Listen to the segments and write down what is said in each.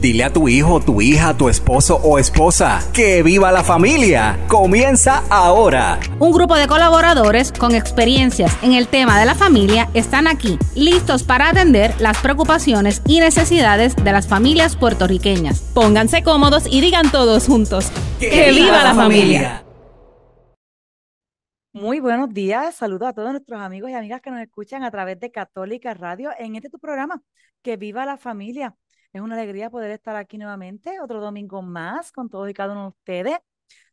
Dile a tu hijo, tu hija, tu esposo o esposa que viva la familia. Comienza ahora. Un grupo de colaboradores con experiencias en el tema de la familia están aquí, listos para atender las preocupaciones y necesidades de las familias puertorriqueñas. Pónganse cómodos y digan todos juntos, que, viva, la familia. familia. Muy buenos días, saludo a todos nuestros amigos y amigas que nos escuchan a través de Católica Radio en este tu programa, Que Viva la Familia. Es una alegría poder estar aquí nuevamente, otro domingo más con todos y cada uno de ustedes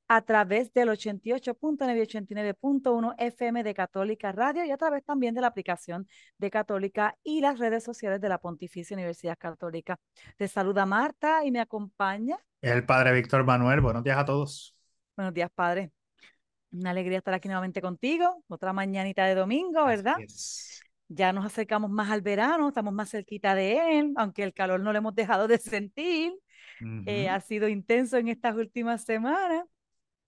a través del 88.989.1 FM de Católica Radio y a través también de la aplicación de Católica y las redes sociales de la Pontificia Universidad Católica. Te saluda Marta y me acompaña. El padre Víctor Manuel, buenos días a todos. Buenos días, padre. Una alegría estar aquí nuevamente contigo, otra mañanita de domingo, ¿verdad? ya nos acercamos más al verano, estamos más cerquita de él, aunque el calor no lo hemos dejado de sentir. Eh, ha sido intenso en estas últimas semanas,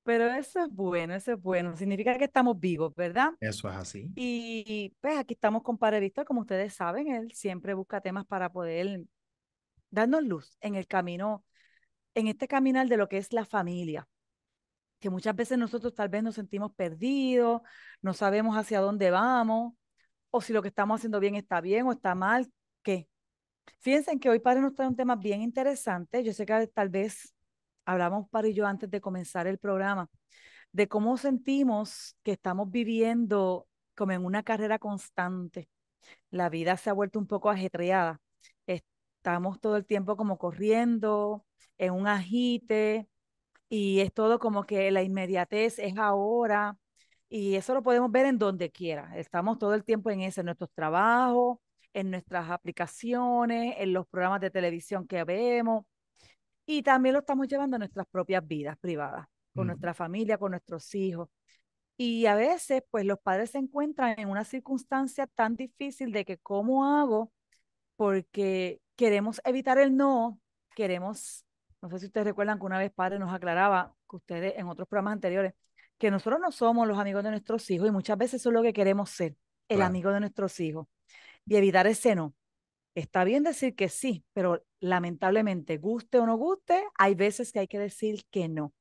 pero eso es bueno, eso es bueno. Significa que estamos vivos, ¿verdad? Eso es así. Y pues aquí estamos con Padre Víctor, como ustedes saben, él siempre busca temas para poder darnos luz en el camino, en este caminar de lo que es la familia que muchas veces nosotros tal vez nos sentimos perdidos, no sabemos hacia dónde vamos, o si lo que estamos haciendo bien está bien o está mal, ¿qué? Fíjense que hoy Padre nos trae un tema bien interesante. Yo sé que tal vez hablamos Padre y yo antes de comenzar el programa, de cómo sentimos que estamos viviendo como en una carrera constante. La vida se ha vuelto un poco ajetreada. Estamos todo el tiempo como corriendo, en un agite, y es todo como que la inmediatez es ahora, y eso lo podemos ver en donde quiera. Estamos todo el tiempo en eso, en nuestros trabajos, en nuestras aplicaciones, en los programas de televisión que vemos. Y también lo estamos llevando a nuestras propias vidas privadas, con nuestra familia, con nuestros hijos. Y a veces, pues los padres se encuentran en una circunstancia tan difícil de que, ¿cómo hago? Porque queremos evitar el no, queremos, no sé si ustedes recuerdan que una vez padre nos aclaraba que ustedes en otros programas anteriores, que nosotros no somos los amigos de nuestros hijos y muchas veces eso es lo que queremos ser, el amigo de nuestros hijos. Y evitar ese no. Está bien decir que sí, pero lamentablemente, guste o no guste, hay veces que hay que decir que no.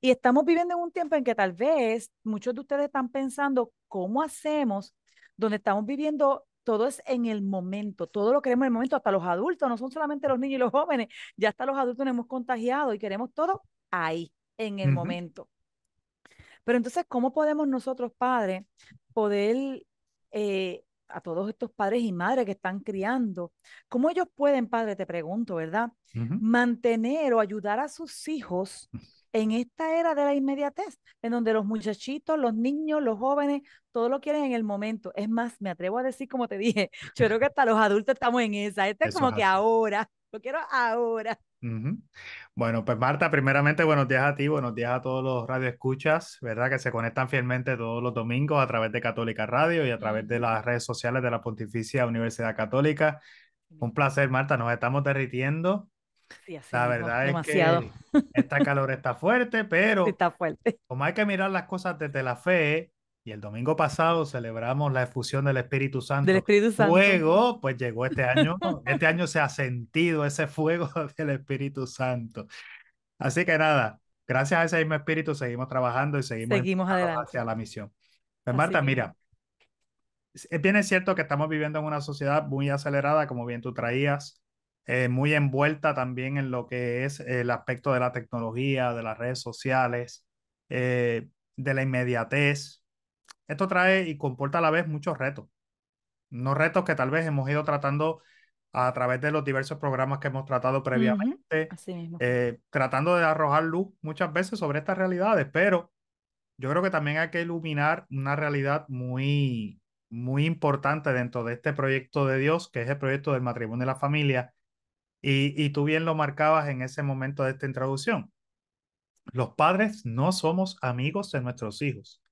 Y estamos viviendo en un tiempo en que tal vez muchos de ustedes están pensando cómo hacemos, donde estamos viviendo todo es en el momento, todo lo queremos en el momento, hasta los adultos, no son solamente los niños y los jóvenes, ya hasta los adultos nos hemos contagiado y queremos todo ahí, en el momento. Pero entonces, ¿cómo podemos nosotros, padres, poder eh, a todos estos padres y madres que están criando, cómo ellos pueden, padre, te pregunto, ¿verdad? Mantener o ayudar a sus hijos en esta era de la inmediatez, en donde los muchachitos, los niños, los jóvenes, todo lo quieren en el momento. Es más, me atrevo a decir, como te dije, yo creo que hasta los adultos estamos en esa. Este es como que ahora, lo quiero ahora. Bueno, pues Marta, primeramente buenos días a ti, buenos días a todos los radioescuchas, ¿verdad? Que se conectan fielmente todos los domingos a través de Católica Radio y a través de las redes sociales de la Pontificia Universidad Católica. Un placer, Marta, nos estamos derritiendo. Sí, la verdad es demasiado. que esta calor está fuerte, pero sí está fuerte. como hay que mirar las cosas desde la fe, y el domingo pasado celebramos la efusión del Espíritu Santo. Del Espíritu Santo. Fuego, pues llegó este año. este año se ha sentido ese fuego del Espíritu Santo. Así que nada, gracias a ese mismo espíritu seguimos trabajando y seguimos, seguimos adelante. hacia la misión. Pues Marta, mira, bien es cierto que estamos viviendo en una sociedad muy acelerada, como bien tú traías, eh, muy envuelta también en lo que es el aspecto de la tecnología, de las redes sociales, eh, de la inmediatez, esto trae y comporta a la vez muchos retos, no retos que tal vez hemos ido tratando a través de los diversos programas que hemos tratado previamente, eh, tratando de arrojar luz muchas veces sobre estas realidades, pero yo creo que también hay que iluminar una realidad muy, muy importante dentro de este proyecto de Dios, que es el proyecto del matrimonio y la familia. y tú bien lo marcabas en ese momento de esta introducción. Los padres no somos amigos de nuestros hijos.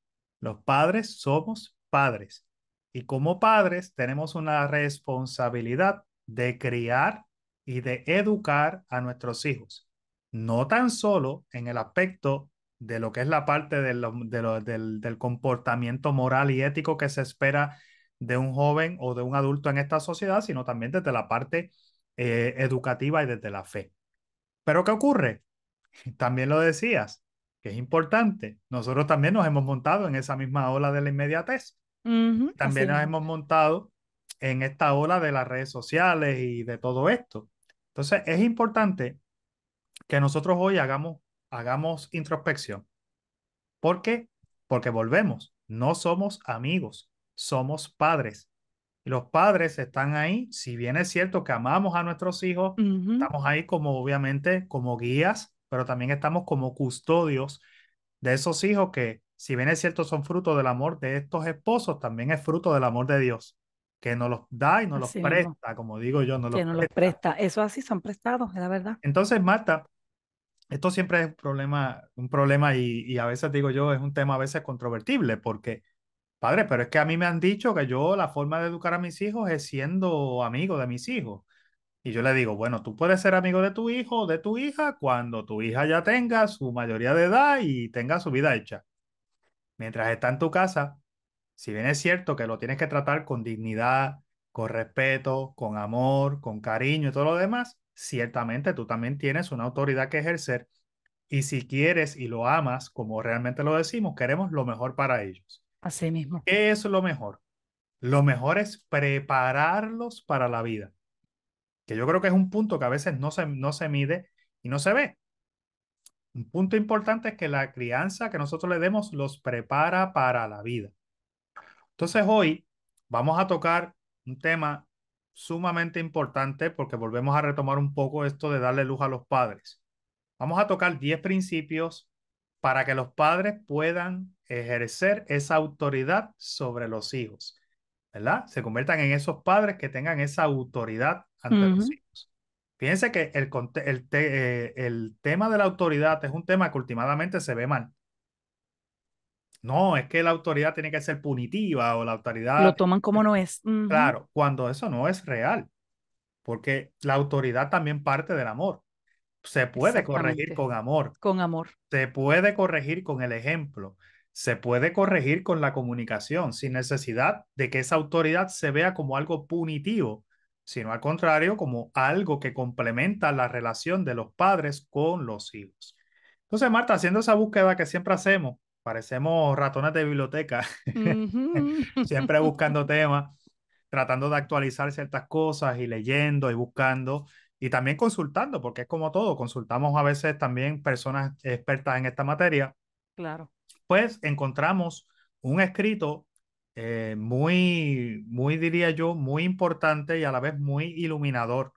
Los padres somos padres y como padres tenemos una responsabilidad de criar y de educar a nuestros hijos, no tan solo en el aspecto de lo que es la parte del, comportamiento moral y ético que se espera de un joven o de un adulto en esta sociedad, sino también desde la parte eh, educativa y desde la fe. Pero ¿qué ocurre? También lo decías, es importante, nosotros también nos hemos montado en esa misma ola de la inmediatez. también nos hemos montado en esta ola de las redes sociales y de todo esto. Entonces, es importante que nosotros hoy hagamos, hagamos introspección. ¿Por qué? Porque volvemos, no somos amigos, somos padres. los padres están ahí, si bien es cierto que amamos a nuestros hijos, estamos ahí como obviamente como guías pero también estamos como custodios de esos hijos que, si bien es cierto, son fruto del amor de estos esposos, también es fruto del amor de Dios, que nos los da y nos los presta, como digo yo, no que los, presta. los presta. Eso así son prestados, es la verdad. Entonces, Marta, esto siempre es un problema, un problema y, a veces digo yo, es un tema a veces controvertible, porque, padre, pero es que a mí me han dicho que yo la forma de educar a mis hijos es siendo amigo de mis hijos. Y yo le digo, bueno, tú puedes ser amigo de tu hijo o de tu hija cuando tu hija ya tenga su mayoría de edad y tenga su vida hecha. Mientras está en tu casa, si bien es cierto que lo tienes que tratar con dignidad, con respeto, con amor, con cariño y todo lo demás, ciertamente tú también tienes una autoridad que ejercer. Y si quieres y lo amas, como realmente lo decimos, queremos lo mejor para ellos. Así mismo. ¿Qué es lo mejor? Lo mejor es prepararlos para la vida que yo creo que es un punto que a veces no se, no se mide y no se ve. Un punto importante es que la crianza que nosotros le demos los prepara para la vida. Entonces hoy vamos a tocar un tema sumamente importante porque volvemos a retomar un poco esto de darle luz a los padres. Vamos a tocar 10 principios para que los padres puedan ejercer esa autoridad sobre los hijos, ¿verdad? Se conviertan en esos padres que tengan esa autoridad ante los hijos. Fíjense que el, eh, el, tema de la autoridad es un tema que últimamente se ve mal. No, es que la autoridad tiene que ser punitiva o la autoridad... Lo toman como no es. Claro, cuando eso no es real, porque la autoridad también parte del amor. Se puede corregir con amor. Con amor. Se puede corregir con el ejemplo. Se puede corregir con la comunicación, sin necesidad de que esa autoridad se vea como algo punitivo sino al contrario, como algo que complementa la relación de los padres con los hijos. Entonces, Marta, haciendo esa búsqueda que siempre hacemos, parecemos ratones de biblioteca, siempre buscando temas, tratando de actualizar ciertas cosas y leyendo y buscando y también consultando, porque es como todo, consultamos a veces también personas expertas en esta materia. Claro. Pues encontramos un escrito eh, muy, muy, diría yo, muy importante y a la vez muy iluminador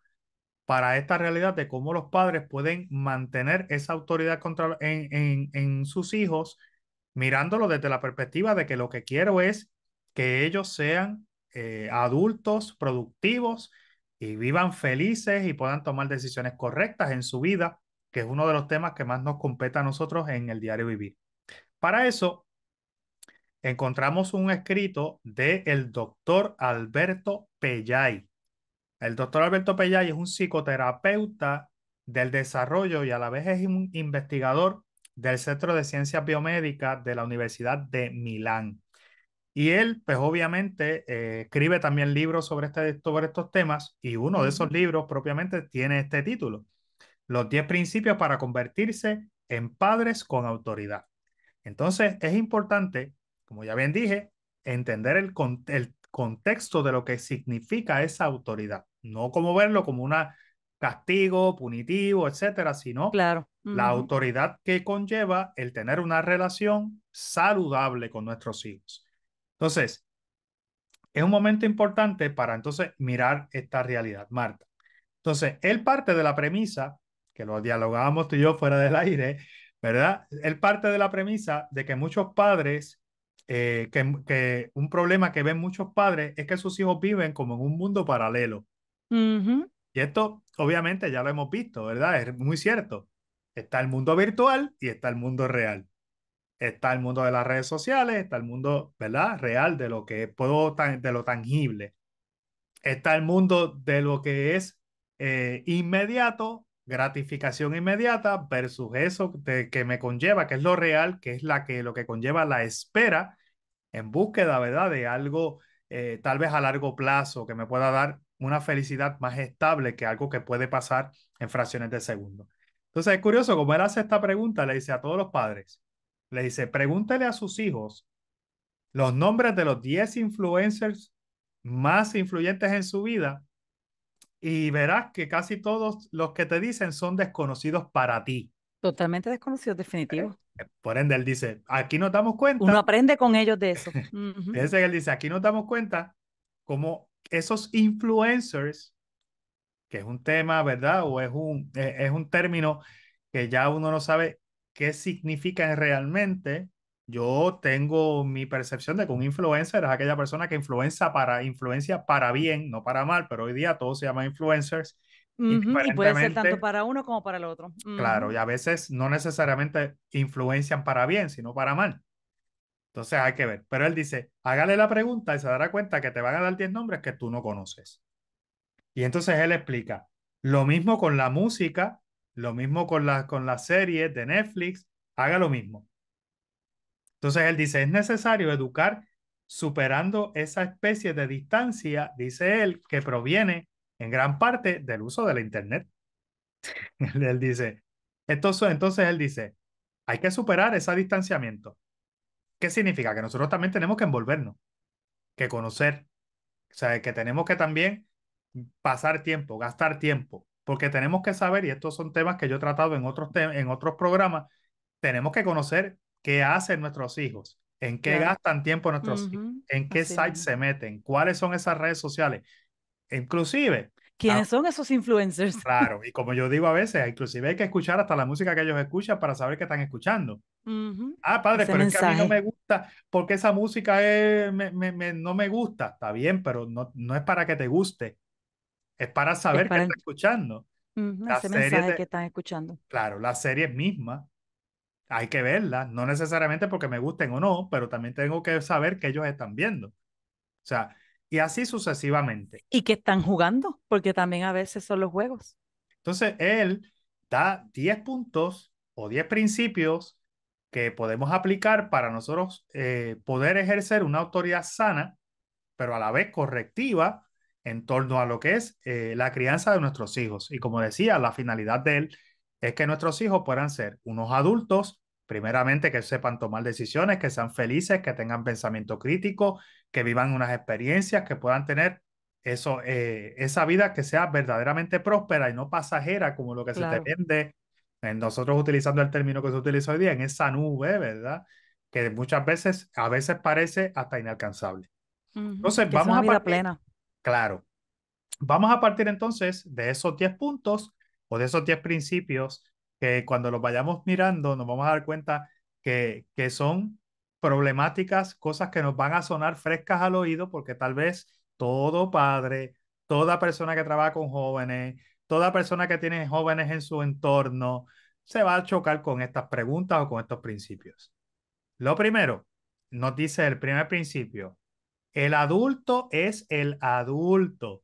para esta realidad de cómo los padres pueden mantener esa autoridad contra, en, sus hijos, mirándolo desde la perspectiva de que lo que quiero es que ellos sean eh, adultos, productivos y vivan felices y puedan tomar decisiones correctas en su vida, que es uno de los temas que más nos compete a nosotros en el diario vivir. Para eso, encontramos un escrito del doctor Alberto Pellay. El doctor Alberto Pellay es un psicoterapeuta del desarrollo y a la vez es un investigador del Centro de Ciencias Biomédicas de la Universidad de Milán. Y él, pues obviamente, eh, escribe también libros sobre, este, sobre estos temas y uno de esos libros propiamente tiene este título, Los 10 principios para convertirse en padres con autoridad. Entonces, es importante como ya bien dije, entender el, contexto de lo que significa esa autoridad, no como verlo como un castigo, punitivo, etcétera, sino la autoridad que conlleva el tener una relación saludable con nuestros hijos. Entonces, es un momento importante para entonces mirar esta realidad, Marta. Entonces, él parte de la premisa, que lo dialogábamos tú y yo fuera del aire, ¿verdad? Él parte de la premisa de que muchos padres eh, que, un problema que ven muchos padres es que sus hijos viven como en un mundo paralelo. Y esto, obviamente, ya lo hemos visto, ¿verdad? Es muy cierto. Está el mundo virtual y está el mundo real. Está el mundo de las redes sociales, está el mundo, ¿verdad? Real de lo que puedo, de lo tangible. Está el mundo de lo que es eh, inmediato, gratificación inmediata versus eso que me conlleva, que es lo real, que es la que, lo que conlleva la espera en búsqueda, ¿verdad? De algo eh, tal vez a largo plazo que me pueda dar una felicidad más estable que algo que puede pasar en fracciones de segundo. Entonces es curioso, como él hace esta pregunta, le dice a todos los padres, le dice, pregúntele a sus hijos los nombres de los 10 influencers más influyentes en su vida y verás que casi todos los que te dicen son desconocidos para ti. Totalmente desconocidos, definitivo. Por ende, él dice, aquí nos damos cuenta. Uno aprende con ellos de eso. Fíjense que él dice, aquí nos damos cuenta como esos influencers, que es un tema, ¿verdad? O es un, e, es un término que ya uno no sabe qué significa realmente. Yo tengo mi percepción de que un influencer es aquella persona que influencia para, influencia para bien, no para mal, pero hoy día todo se llama influencers y puede ser tanto para uno como para el otro. Claro, y a veces no necesariamente influencian para bien, sino para mal. Entonces hay que ver. Pero él dice, hágale la pregunta y se dará cuenta que te van a dar 10 nombres que tú no conoces. Y entonces él explica, lo mismo con la música, lo mismo con, las con las series de Netflix, haga lo mismo. Entonces él dice, es necesario educar superando esa especie de distancia, dice él, que proviene en gran parte del uso de la Internet. él dice, entonces, entonces él dice, hay que superar ese distanciamiento. ¿Qué significa? Que nosotros también tenemos que envolvernos, que conocer, o sea, que tenemos que también pasar tiempo, gastar tiempo, porque tenemos que saber, y estos son temas que yo he tratado en otros, en otros programas, tenemos que conocer qué hacen nuestros hijos, en qué gastan tiempo nuestros hijos, en qué sites se meten, cuáles son esas redes sociales, Inclusive. ¿Quiénes ah, son esos influencers? Claro, y como yo digo a veces, inclusive hay que escuchar hasta la música que ellos escuchan para saber qué están escuchando. Ah, padre, pero es que a mí no me gusta porque esa música no me gusta. Está bien, pero no, no es para que te guste. Es para saber qué están escuchando. mensaje que están escuchando. Claro, las series misma hay que verla no necesariamente porque me gusten o no, pero también tengo que saber qué ellos están viendo. O sea, y así sucesivamente. Y que están jugando, porque también a veces son los juegos. Entonces, él da 10 puntos o 10 principios que podemos aplicar para nosotros eh, poder ejercer una autoridad sana, pero a la vez correctiva en torno a lo que es eh, la crianza de nuestros hijos. Y como decía, la finalidad de él es que nuestros hijos puedan ser unos adultos primeramente que sepan tomar decisiones, que sean felices, que tengan pensamiento crítico, que vivan unas experiencias, que puedan tener eso, eh, esa vida que sea verdaderamente próspera y no pasajera como lo que se te vende, nosotros utilizando el término que se utiliza hoy día, en esa nube, ¿verdad? Que muchas veces, a veces parece hasta inalcanzable. Entonces, vamos a Claro. Vamos a partir entonces de esos 10 puntos o de esos 10 principios que cuando los vayamos mirando nos vamos a dar cuenta que, son problemáticas, cosas que nos van a sonar frescas al oído, porque tal vez todo padre, toda persona que trabaja con jóvenes, toda persona que tiene jóvenes en su entorno, se va a chocar con estas preguntas o con estos principios. Lo primero, nos dice el primer principio, el adulto es el adulto.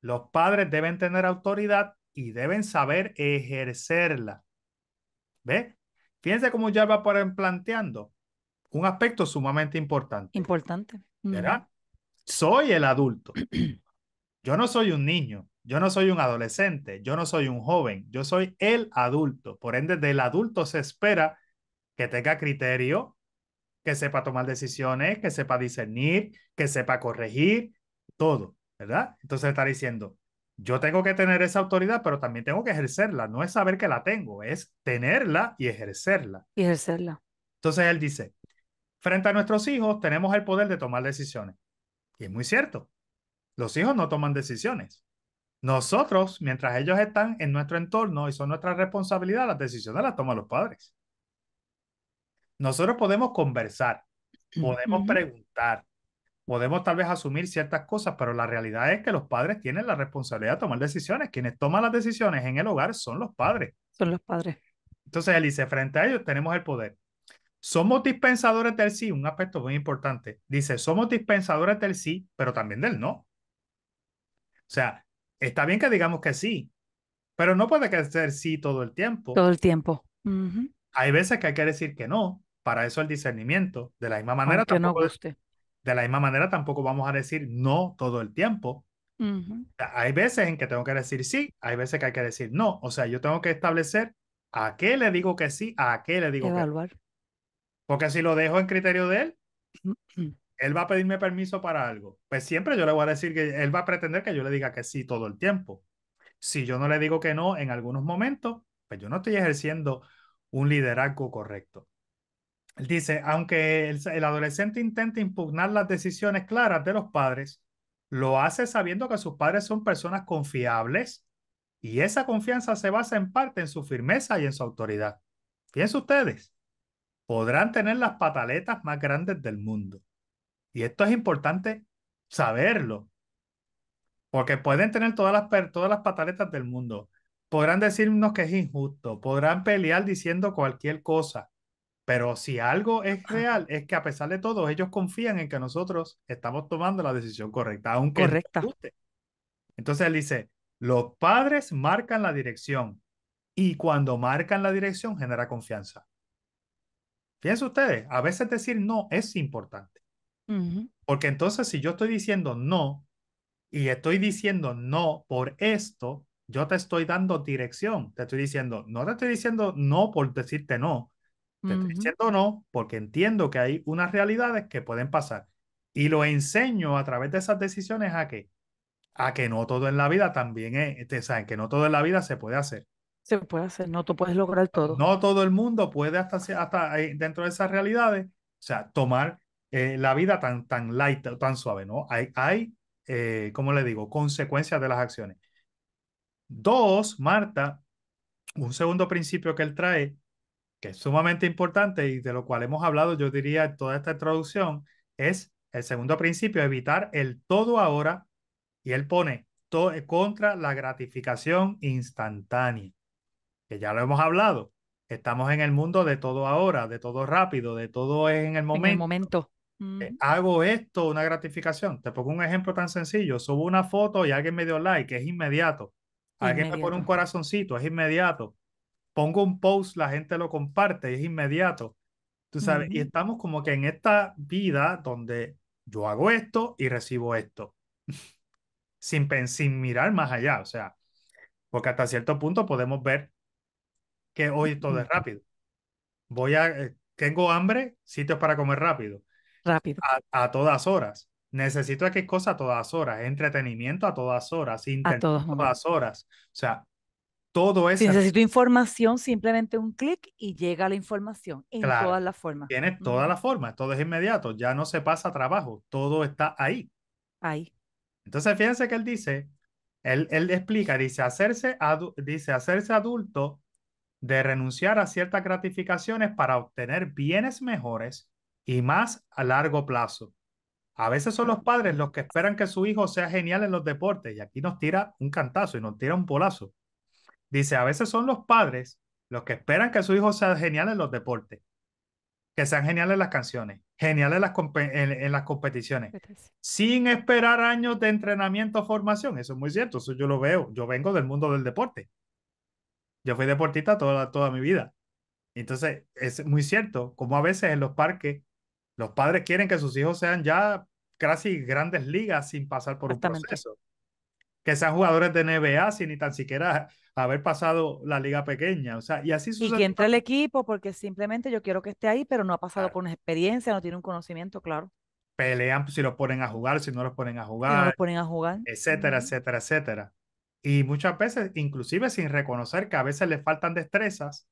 Los padres deben tener autoridad y deben saber ejercerla. ¿Ve? Fíjense cómo ya va planteando un aspecto sumamente importante. Importante. ¿Verdad? Soy el adulto. Yo no soy un niño, yo no soy un adolescente, yo no soy un joven, yo soy el adulto. Por ende, del adulto se espera que tenga criterio, que sepa tomar decisiones, que sepa discernir, que sepa corregir, todo, ¿verdad? Entonces está diciendo, yo tengo que tener esa autoridad, pero también tengo que ejercerla. No es saber que la tengo, es tenerla y ejercerla. Y ejercerla. Entonces él dice, frente a nuestros hijos tenemos el poder de tomar decisiones. Y es muy cierto, los hijos no toman decisiones. Nosotros, mientras ellos están en nuestro entorno y son nuestra responsabilidad, las decisiones las toman los padres. Nosotros podemos conversar, podemos preguntar, podemos tal vez asumir ciertas cosas, pero la realidad es que los padres tienen la responsabilidad de tomar decisiones. Quienes toman las decisiones en el hogar son los padres. Son los padres. Entonces, él dice, frente a ellos tenemos el poder. Somos dispensadores del sí, un aspecto muy importante. Dice, somos dispensadores del sí, pero también del no. O sea, está bien que digamos que sí, pero no puede que ser sí todo el tiempo. Todo el tiempo. Hay veces que hay que decir que no, para eso el discernimiento. De la misma manera, que no guste. De la misma manera, tampoco vamos a decir no todo el tiempo. Hay veces en que tengo que decir sí, hay veces que hay que decir no. O sea, yo tengo que establecer a qué le digo que sí, a qué le digo que no. Porque si lo dejo en criterio de él, él va a pedirme permiso para algo. Pues siempre yo le voy a decir que él va a pretender que yo le diga que sí todo el tiempo. Si yo no le digo que no en algunos momentos, pues yo no estoy ejerciendo un liderazgo correcto. Él dice, aunque el, adolescente intente impugnar las decisiones claras de los padres, lo hace sabiendo que sus padres son personas confiables y esa confianza se basa en parte en su firmeza y en su autoridad. Fíjense ustedes, podrán tener las pataletas más grandes del mundo. Y esto es importante saberlo, porque pueden tener todas las, todas las pataletas del mundo. Podrán decirnos que es injusto, podrán pelear diciendo cualquier cosa, pero si algo es ah. real, es que a pesar de todo, ellos confían en que nosotros estamos tomando la decisión correcta, aunque correcta. No Entonces él dice, los padres marcan la dirección y cuando marcan la dirección genera confianza. Fíjense ustedes, a veces decir no es importante. Porque entonces si yo estoy diciendo no y estoy diciendo no por esto, yo te estoy dando dirección. Te estoy diciendo, no te estoy diciendo no por decirte no, te no, porque entiendo que hay unas realidades que pueden pasar. Y lo enseño a través de esas decisiones a que, a que no todo en la vida también es, te este, saben que no todo en la vida se puede hacer. Se puede hacer, no tú puedes lograr todo. No todo el mundo puede hasta, hasta eh, dentro de esas realidades, o sea, tomar eh, la vida tan, tan light, tan suave, ¿no? Hay, hay eh, como le digo, consecuencias de las acciones. Dos, Marta, un segundo principio que él trae que es sumamente importante y de lo cual hemos hablado, yo diría, en toda esta introducción, es el segundo principio, evitar el todo ahora, y él pone todo, eh, contra la gratificación instantánea, que ya lo hemos hablado. Estamos en el mundo de todo ahora, de todo rápido, de todo es en el momento. momento. Eh, hago esto, una gratificación. Te pongo un ejemplo tan sencillo. Subo una foto y alguien me dio like, es inmediato. Alguien me pone un corazoncito, es inmediato pongo un post, la gente lo comparte, es inmediato. Tú sabes, y estamos como que en esta vida donde yo hago esto y recibo esto, sin, sin mirar más allá, o sea, porque hasta cierto punto podemos ver que hoy todo es rápido. Voy a, eh, tengo hambre, sitios para comer rápido. Rápido. A, todas horas. Necesito X cosa a todas horas, entretenimiento a todas horas, a todas horas. O sea, todo Si necesito información, simplemente un clic y llega la información en todas las formas. Tiene todas las formas, todo es inmediato, ya no se pasa trabajo, todo está ahí. Ahí. Entonces, fíjense que él dice, él, él explica, dice hacerse, dice, hacerse adulto de renunciar a ciertas gratificaciones para obtener bienes mejores y más a largo plazo. A veces son los padres los que esperan que su hijo sea genial en los deportes y aquí nos tira un cantazo y nos tira un polazo. Dice, a veces son los padres los que esperan que su hijo sea genial en los deportes, que sean geniales en las canciones, geniales en las, las competiciones, pues sin esperar años de entrenamiento o formación. Eso es muy cierto, eso yo lo veo. Yo vengo del mundo del deporte. Yo fui deportista toda, toda mi vida. Entonces, es muy cierto, como a veces en los parques, los padres quieren que sus hijos sean ya casi grandes ligas sin pasar por un proceso que sean jugadores de NBA sin ni tan siquiera haber pasado la liga pequeña. O sea, y así que entre el equipo, porque simplemente yo quiero que esté ahí, pero no ha pasado por una experiencia, no tiene un conocimiento, claro. Pelean si los ponen a jugar, si no los ponen a jugar. no los ponen a jugar. Etcétera, etcétera, etcétera. Y muchas veces, inclusive sin reconocer que a veces les faltan destrezas,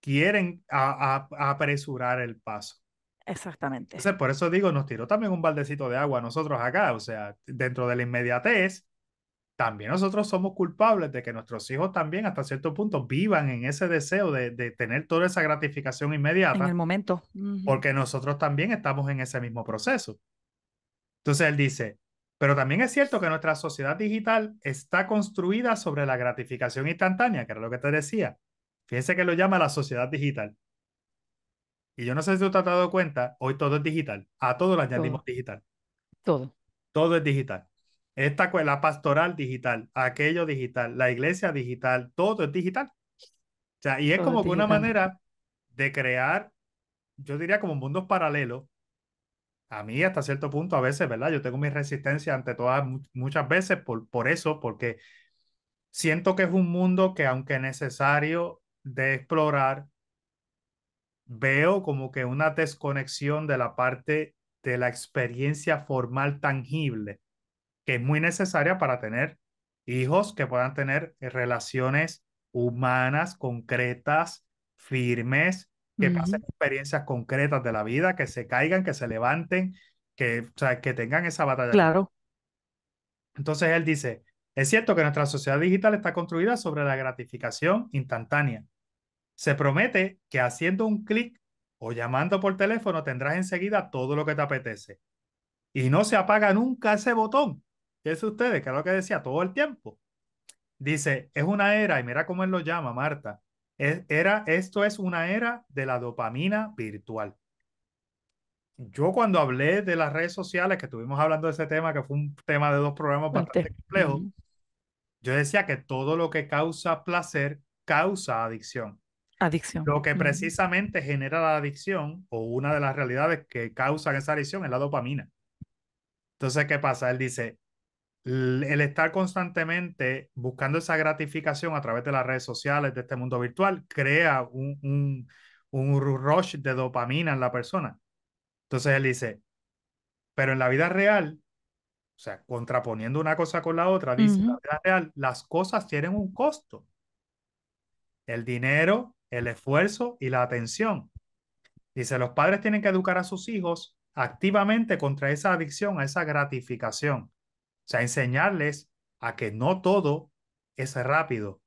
quieren a, a, apresurar el paso. Exactamente. por eso digo, nos tiró también un baldecito de agua a nosotros acá, o sea, dentro de la inmediatez, también nosotros somos culpables de que nuestros hijos también hasta cierto punto vivan en ese deseo de, tener toda esa gratificación inmediata. En el momento. Porque nosotros también estamos en ese mismo proceso. Entonces él dice, pero también es cierto que nuestra sociedad digital está construida sobre la gratificación instantánea, que era lo que te decía. Fíjense que lo llama la sociedad digital. Y yo no sé si tú te has dado cuenta, hoy todo es digital. A todos lo añadimos digital. Todo. Todo es digital. Esta la pastoral digital, aquello digital, la iglesia digital, todo es digital. O y es como que una manera de crear, yo diría como mundos paralelos. A mí hasta cierto punto a veces, ¿verdad? Yo tengo mi resistencia ante todas muchas veces por, por eso, porque siento que es un mundo que aunque necesario de explorar, veo como que una desconexión de la parte de la experiencia formal tangible que es muy necesaria para tener hijos que puedan tener eh, relaciones humanas, concretas, firmes, que pasen experiencias concretas de la vida, que se caigan, que se levanten, que, que tengan esa batalla. Claro. Entonces él dice, es cierto que nuestra sociedad digital está construida sobre la gratificación instantánea. Se promete que haciendo un clic o llamando por teléfono tendrás enseguida todo lo que te apetece. Y no se apaga nunca ese botón Fíjense ustedes, que es lo que decía todo el tiempo. Dice, es una era, y mira cómo él lo llama, Marta. Es, era, esto es una era de la dopamina virtual. Yo cuando hablé de las redes sociales, que estuvimos hablando de ese tema, que fue un tema de dos programas bastante complejos, yo decía que todo lo que causa placer causa adicción. Adicción. Lo que precisamente genera la adicción o una de las realidades que causan esa adicción es la dopamina. Entonces, ¿qué pasa? Él dice, el estar constantemente buscando esa gratificación a través de las redes sociales, de este mundo virtual, crea un, un, un rush de dopamina en la persona. Entonces él dice, pero en la vida real, o sea, contraponiendo una cosa con la otra, dice, en la vida real, las cosas tienen un costo. El dinero, el esfuerzo y la atención. Dice, los padres tienen que educar a sus hijos activamente contra esa adicción, a esa gratificación sea, enseñarles a que no todo es rápido,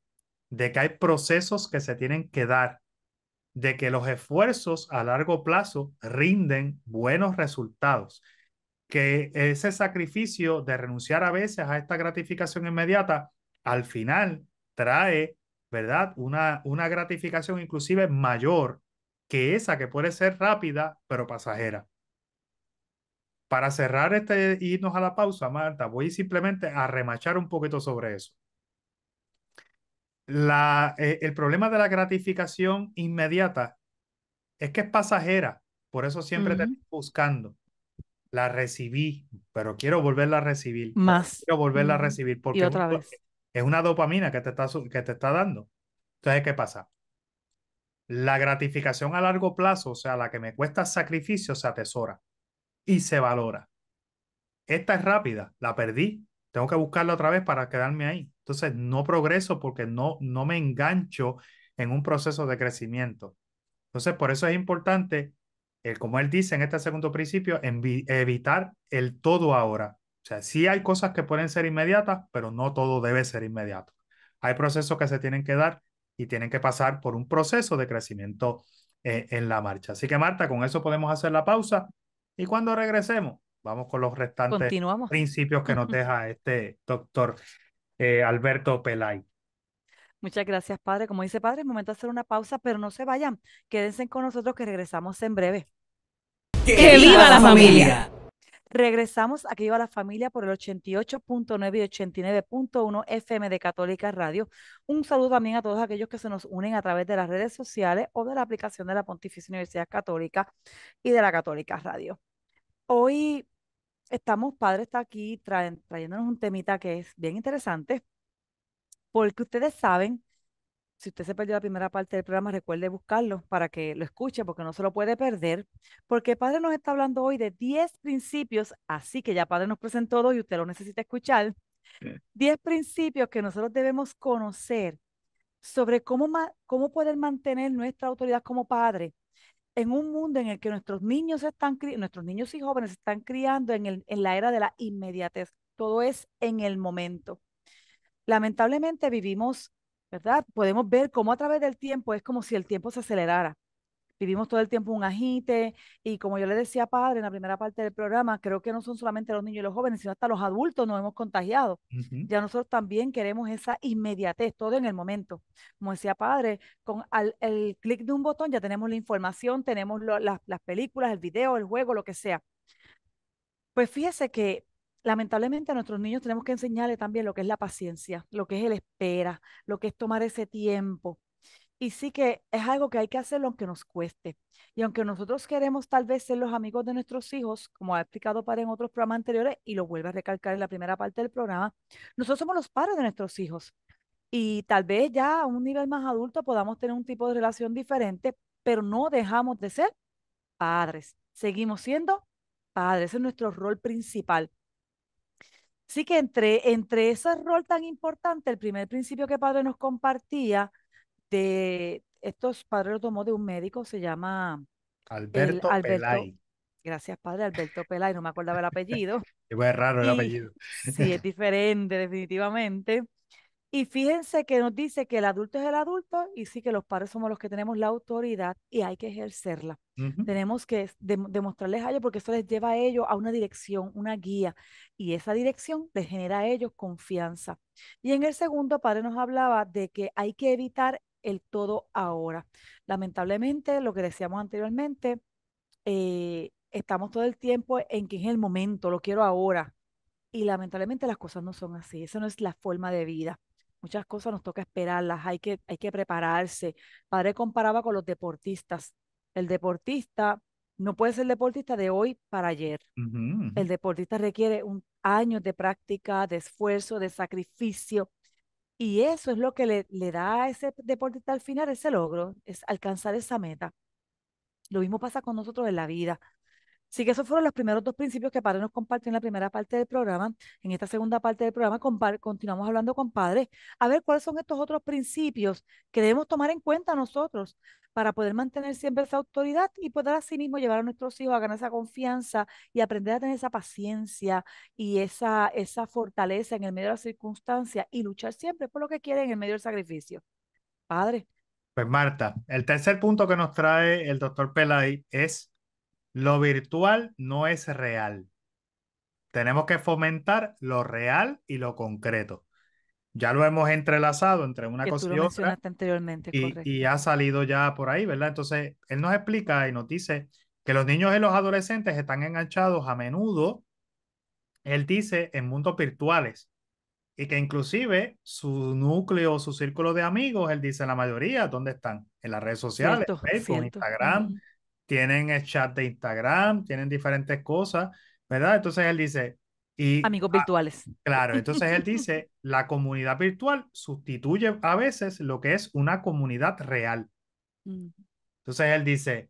de que hay procesos que se tienen que dar, de que los esfuerzos a largo plazo rinden buenos resultados, que ese sacrificio de renunciar a veces a esta gratificación inmediata, al final trae, ¿verdad? Una, una gratificación inclusive mayor que esa que puede ser rápida, pero pasajera para cerrar este e irnos a la pausa, Marta, voy simplemente a remachar un poquito sobre eso. Eh, el problema de la gratificación inmediata es que es pasajera, por eso siempre te estoy buscando. La recibí, pero quiero volverla a recibir. Más. Quiero volverla a recibir porque otra es, vez. es una dopamina que te, está, que te está dando. Entonces, ¿qué pasa? La gratificación a largo plazo, o sea, la que me cuesta sacrificio, se atesora y se valora. Esta es rápida, la perdí, tengo que buscarla otra vez para quedarme ahí. Entonces no progreso porque no, no me engancho en un proceso de crecimiento. Entonces por eso es importante, eh, como él dice en este segundo principio, evitar el todo ahora. O sea, sí hay cosas que pueden ser inmediatas, pero no todo debe ser inmediato. Hay procesos que se tienen que dar y tienen que pasar por un proceso de crecimiento eh, en la marcha. Así que Marta, con eso podemos hacer la pausa y cuando regresemos, vamos con los restantes principios que nos deja este doctor eh, Alberto Pelay. Muchas gracias, padre. Como dice padre, es momento de hacer una pausa, pero no se vayan. Quédense con nosotros que regresamos en breve. ¡Que, viva la familia! Regresamos aquí a la familia por el 88.9 y 89.1 FM de Católica Radio. Un saludo también a todos aquellos que se nos unen a través de las redes sociales o de la aplicación de la Pontificia Universidad Católica y de la Católica Radio. Hoy estamos, Padre está aquí trayéndonos un temita que es bien interesante, porque ustedes saben si usted se perdió la primera parte del programa, recuerde buscarlo para que lo escuche, porque no se lo puede perder, porque Padre nos está hablando hoy de 10 principios, así que ya Padre nos presentó todo y usted lo necesita escuchar. 10 principios que nosotros debemos conocer sobre cómo, cómo poder mantener nuestra autoridad como padre en un mundo en el que nuestros niños están nuestros niños y jóvenes se están criando en, el, en la era de la inmediatez. Todo es en el momento. Lamentablemente vivimos ¿verdad? Podemos ver cómo a través del tiempo es como si el tiempo se acelerara. Vivimos todo el tiempo un agite y como yo le decía a padre en la primera parte del programa, creo que no son solamente los niños y los jóvenes, sino hasta los adultos nos hemos contagiado. Ya nosotros también queremos esa inmediatez, todo en el momento. Como decía padre, con el clic de un botón ya tenemos la información, tenemos las, las películas, el video, el juego, lo que sea. Pues fíjese que lamentablemente a nuestros niños tenemos que enseñarles también lo que es la paciencia, lo que es el espera, lo que es tomar ese tiempo. Y sí que es algo que hay que hacerlo aunque nos cueste. Y aunque nosotros queremos tal vez ser los amigos de nuestros hijos, como ha explicado para en otros programas anteriores, y lo vuelve a recalcar en la primera parte del programa, nosotros somos los padres de nuestros hijos. Y tal vez ya a un nivel más adulto podamos tener un tipo de relación diferente, pero no dejamos de ser padres. Seguimos siendo padres. es nuestro rol principal. Así que entre, entre ese rol tan importante, el primer principio que Padre nos compartía de estos padres lo tomó de un médico, se llama Alberto, Pelay. Gracias, padre Alberto Pelay, no me acordaba el apellido. es raro el apellido. Sí, es diferente, definitivamente. Y fíjense que nos dice que el adulto es el adulto y sí que los padres somos los que tenemos la autoridad y hay que ejercerla. Tenemos que demostrarles a ellos porque eso les lleva a ellos a una dirección, una guía y esa dirección les genera a ellos confianza. Y en el segundo, padre nos hablaba de que hay que evitar el todo ahora. Lamentablemente, lo que decíamos anteriormente, eh, estamos todo el tiempo en que es el momento, lo quiero ahora. Y lamentablemente las cosas no son así, esa no es la forma de vida muchas cosas nos toca esperarlas, hay que, hay que prepararse. Padre comparaba con los deportistas. El deportista no puede ser deportista de hoy para ayer. El deportista requiere un año de práctica, de esfuerzo, de sacrificio. Y eso es lo que le, le da a ese deportista al final ese logro, es alcanzar esa meta. Lo mismo pasa con nosotros en la vida. Así que esos fueron los primeros dos principios que Padre nos compartió en la primera parte del programa. En esta segunda parte del programa continuamos hablando con padres A ver cuáles son estos otros principios que debemos tomar en cuenta nosotros para poder mantener siempre esa autoridad y poder mismo llevar a nuestros hijos a ganar esa confianza y aprender a tener esa paciencia y esa, esa fortaleza en el medio de las circunstancia y luchar siempre por lo que quieren en el medio del sacrificio. Padre. Pues Marta, el tercer punto que nos trae el doctor Pelay es lo virtual no es real. Tenemos que fomentar lo real y lo concreto. Ya lo hemos entrelazado entre una cosa y otra. Anteriormente, y, ha salido ya por ahí, ¿verdad? Entonces, él nos explica y nos dice que los niños y los adolescentes están enganchados a menudo, él dice, en mundos virtuales. Y que inclusive su núcleo, su círculo de amigos, él dice, la mayoría, ¿dónde están? En las redes sociales, Facebook, Instagram tienen el chat de Instagram, tienen diferentes cosas, ¿verdad? Entonces él dice... Y, Amigos virtuales. claro, entonces él dice, la comunidad virtual sustituye a veces lo que es una comunidad real. Mm. Entonces él dice,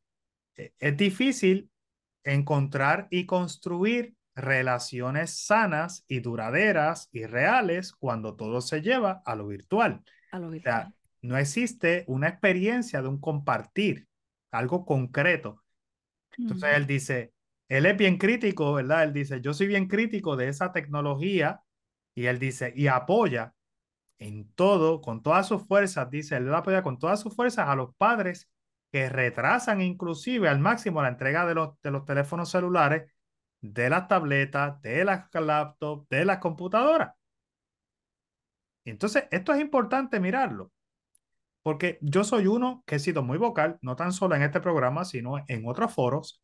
e-, es difícil encontrar y construir relaciones sanas y duraderas y reales cuando todo se lleva a lo virtual. A lo virtual. O sea, no existe una experiencia de un compartir algo concreto. Entonces él dice, él es bien crítico, ¿verdad? Él dice, yo soy bien crítico de esa tecnología y él dice, y apoya en todo, con todas sus fuerzas, dice, él apoya con todas sus fuerzas a los padres que retrasan inclusive al máximo la entrega de los, de los teléfonos celulares, de las tabletas, de las laptops, de las computadoras. Entonces, esto es importante mirarlo. Porque yo soy uno que he sido muy vocal, no tan solo en este programa, sino en otros foros,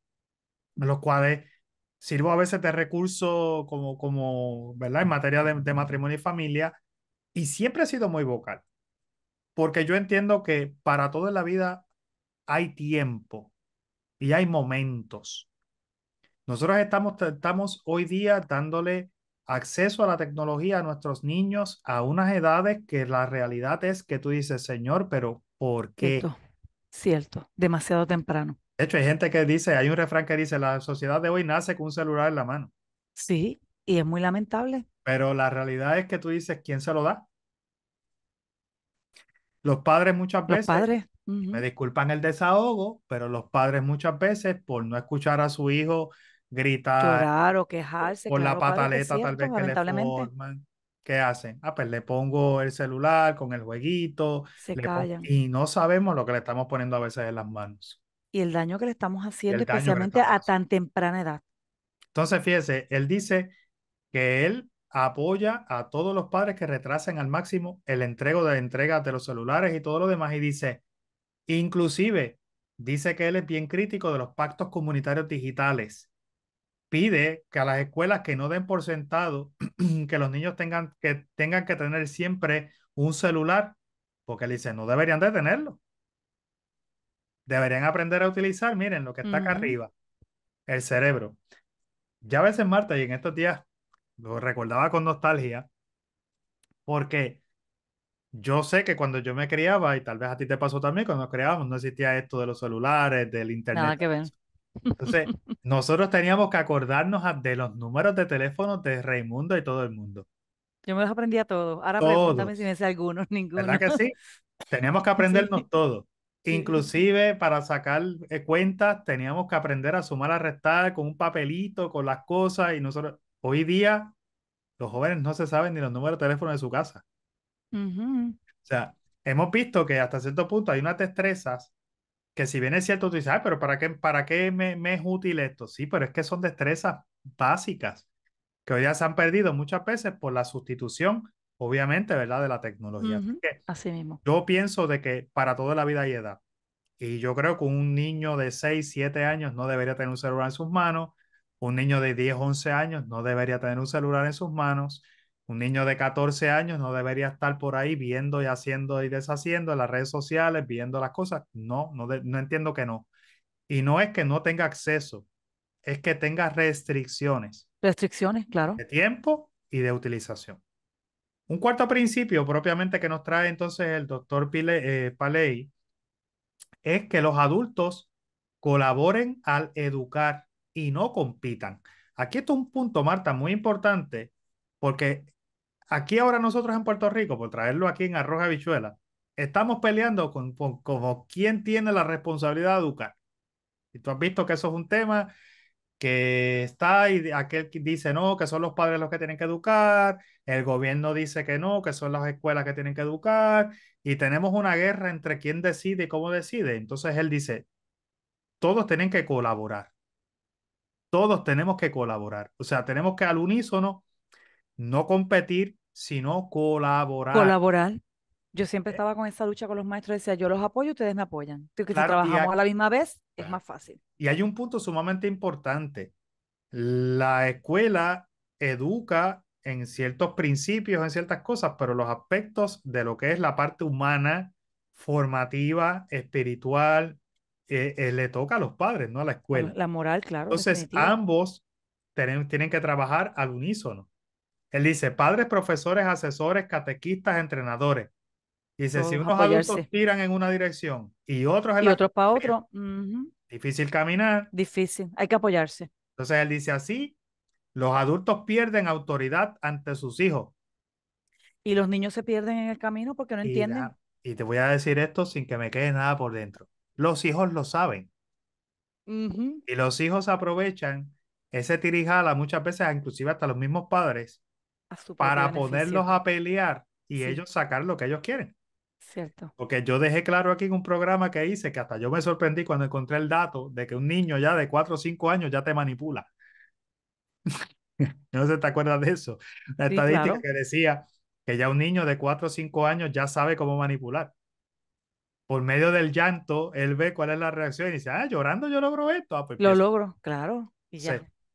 en los cuales sirvo a veces de recurso como, como ¿verdad? En materia de, matrimonio y familia, y siempre he sido muy vocal, porque yo entiendo que para toda la vida hay tiempo y hay momentos. Nosotros estamos, estamos hoy día dándole acceso a la tecnología a nuestros niños a unas edades que la realidad es que tú dices, Señor, pero ¿por qué? Cierto, Cierto. demasiado temprano. De hecho, hay gente que dice, hay un refrán que dice, la sociedad de hoy nace con un celular en la mano. Sí, y es muy lamentable. Pero la realidad es que tú dices, ¿quién se lo da? Los padres muchas los veces, padres. me disculpan el desahogo, pero los padres muchas veces por no escuchar a su hijo gritar. o quejarse. Por la pataleta tal vez que le forman. ¿Qué hacen? Ah, pues le pongo el celular con el jueguito. Se Y no sabemos lo que le estamos poniendo a veces en las manos. Y el daño que le estamos haciendo, especialmente a tan temprana edad. Entonces, fíjese, él dice que él apoya a todos los padres que retrasen al máximo el entrego de entregas de los celulares y todo lo demás. Y dice, inclusive, dice que él es bien crítico de los pactos comunitarios digitales pide que a las escuelas que no den por sentado que los niños tengan que, tengan que tener siempre un celular, porque le dicen, no deberían de tenerlo. Deberían aprender a utilizar, miren, lo que está acá arriba, el cerebro. Ya a veces, Marta, y en estos días lo recordaba con nostalgia, porque yo sé que cuando yo me criaba, y tal vez a ti te pasó también, cuando nos no existía esto de los celulares, del internet. Nada que ver. Entonces, nosotros teníamos que acordarnos de los números de teléfono de Raimundo y todo el mundo. Yo me los aprendí a todos. Ahora pregúntame si me sé algunos, ninguno. ¿Verdad que sí? Teníamos que aprendernos todo, todos. Inclusive para sacar eh, cuentas teníamos que aprender a sumar, a restar con un papelito, con las cosas y nosotros hoy día los jóvenes no se saben ni los números de teléfono de su casa. O sea, hemos visto que hasta cierto punto hay unas destrezas que si bien es cierto, tú dices, ah, pero ¿para qué, para qué me, es útil esto? Sí, pero es que son destrezas básicas que hoy ya se han perdido muchas veces por la sustitución, obviamente, ¿verdad?, de la tecnología. Así, mismo. Yo pienso de que para toda la vida hay edad. Y yo creo que un niño de 6, 7 años no debería tener un celular en sus manos. Un niño de 10, 11 años no debería tener un celular en sus manos. Un niño de 14 años no debería estar por ahí viendo y haciendo y deshaciendo las redes sociales, viendo las cosas. No, no, no entiendo que no. Y no es que no tenga acceso, es que tenga restricciones. Restricciones, claro. De tiempo y de utilización. Un cuarto principio propiamente que nos trae entonces el doctor eh, Paley es que los adultos colaboren al educar y no compitan. Aquí está un punto, Marta, muy importante, porque aquí ahora nosotros en Puerto Rico, por traerlo aquí en Arroja Habichuela, estamos peleando con, quién tiene la responsabilidad de educar. Y tú has visto que eso es un tema que está y aquel dice no, que son los padres los que tienen que educar, el gobierno dice que no, que son las escuelas que tienen que educar, y tenemos una guerra entre quién decide y cómo decide. Entonces él dice, todos tienen que colaborar, todos tenemos que colaborar, o sea, tenemos que al unísono no competir, sino colaborar. Colaborar. Yo siempre eh, estaba con esa lucha con los maestros, decía, yo los apoyo, ustedes me apoyan. si trabajamos a la misma vez, es más fácil. Y hay un punto sumamente importante. La escuela educa en ciertos principios, en ciertas cosas, pero los aspectos de lo que es la parte humana, formativa, espiritual, eh, eh, le toca a los padres, no a la escuela. La moral, claro. Entonces, ambos tienen que trabajar al unísono. Él dice, padres, profesores, asesores, catequistas, entrenadores. Dice, si oh, unos adultos tiran en una dirección y otros en y otros para otro. Difícil caminar. Difícil, hay que apoyarse. Entonces él dice así, los adultos pierden autoridad ante sus hijos. Y los niños se pierden en el camino porque no entienden. y te voy a decir esto sin que me quede nada por dentro. Los hijos lo saben. Y los hijos aprovechan ese tirijala muchas veces, inclusive hasta los mismos padres, para ponerlos a pelear y ellos sacar lo que ellos quieren. Cierto. Porque yo dejé claro aquí en un programa que hice que hasta yo me sorprendí cuando encontré el dato de que un niño ya de 4 o 5 años ya te manipula. no se te acuerdas de eso. La estadística que decía que ya un niño de 4 o 5 años ya sabe cómo manipular. Por medio del llanto, él ve cuál es la reacción y dice, ah, llorando yo logro esto. Ah, pues lo logro, claro. Y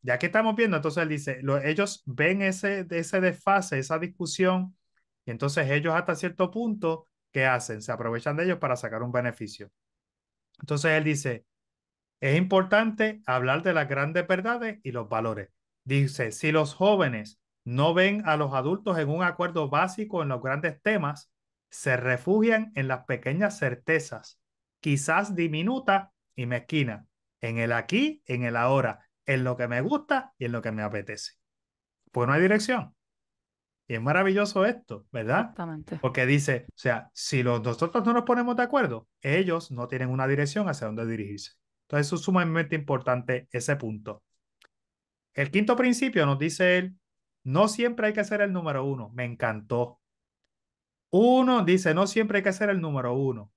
ya que estamos viendo, entonces él dice, ellos ven ese, ese desfase, esa discusión, y entonces ellos hasta cierto punto, ¿qué hacen? Se aprovechan de ellos para sacar un beneficio. Entonces él dice, es importante hablar de las grandes verdades y los valores. Dice, si los jóvenes no ven a los adultos en un acuerdo básico en los grandes temas, se refugian en las pequeñas certezas, quizás diminuta y mezquina en el aquí, en el ahora, en lo que me gusta y en lo que me apetece. Pues no hay dirección. Y es maravilloso esto, ¿verdad? Exactamente. Porque dice, o sea, si nosotros no nos ponemos de acuerdo, ellos no tienen una dirección hacia dónde dirigirse. Entonces, es sumamente importante ese punto. El quinto principio nos dice él, no siempre hay que ser el número uno. Me encantó. Uno dice, no siempre hay que ser el número uno.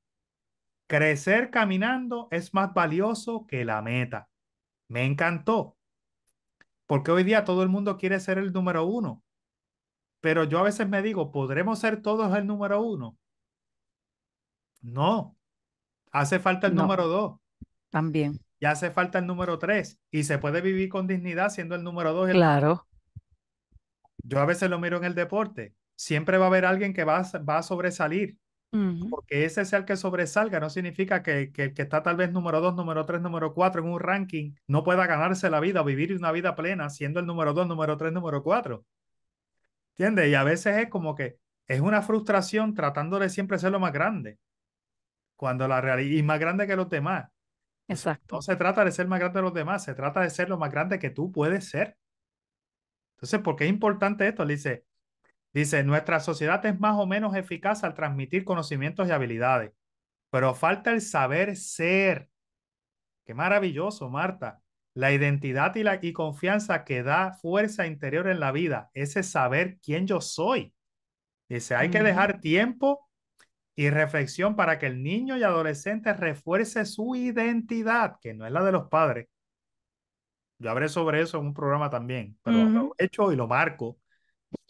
Crecer caminando es más valioso que la meta. Me encantó. Porque hoy día todo el mundo quiere ser el número uno. Pero yo a veces me digo, ¿podremos ser todos el número uno? No. Hace falta el número dos. También. Y hace falta el número tres. Y se puede vivir con dignidad siendo el número dos. Claro. Yo a veces lo miro en el deporte. Siempre va a haber alguien que va, va a sobresalir. Porque ese sea el que sobresalga, no significa que, que, que está tal vez número 2, número 3, número 4 en un ranking no pueda ganarse la vida o vivir una vida plena siendo el número 2, número 3, número 4. ¿Entiendes? Y a veces es como que es una frustración tratando de siempre ser lo más grande. Cuando la realidad más grande que los demás. Exacto. No se trata de ser más grande que los demás, se trata de ser lo más grande que tú puedes ser. Entonces, ¿por qué es importante esto? Le dice, Dice, nuestra sociedad es más o menos eficaz al transmitir conocimientos y habilidades, pero falta el saber ser. Qué maravilloso, Marta. La identidad y, la, y confianza que da fuerza interior en la vida, ese saber quién yo soy. Dice, hay que dejar tiempo y reflexión para que el niño y adolescente refuerce su identidad, que no es la de los padres. Yo hablé sobre eso en un programa también, pero lo he hecho y lo marco